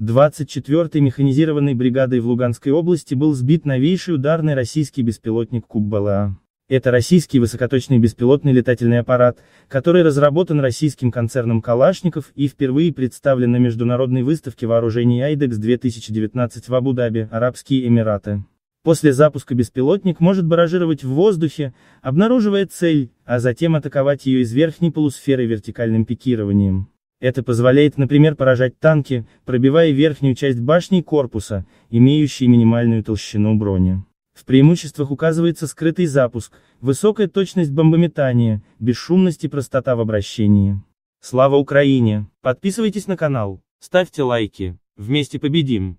24-й механизированной бригадой в Луганской области был сбит новейший ударный российский беспилотник Куббала. Это российский высокоточный беспилотный летательный аппарат, который разработан российским концерном «Калашников» и впервые представлен на международной выставке вооружений «Айдекс-2019» в Абу-Даби, Арабские Эмираты. После запуска беспилотник может баражировать в воздухе, обнаруживая цель, а затем атаковать ее из верхней полусферы вертикальным пикированием. Это позволяет, например, поражать танки, пробивая верхнюю часть башни корпуса, имеющие минимальную толщину брони. В преимуществах указывается скрытый запуск, высокая точность бомбометания, бесшумность и простота в обращении. Слава Украине! Подписывайтесь на канал, ставьте лайки, вместе победим!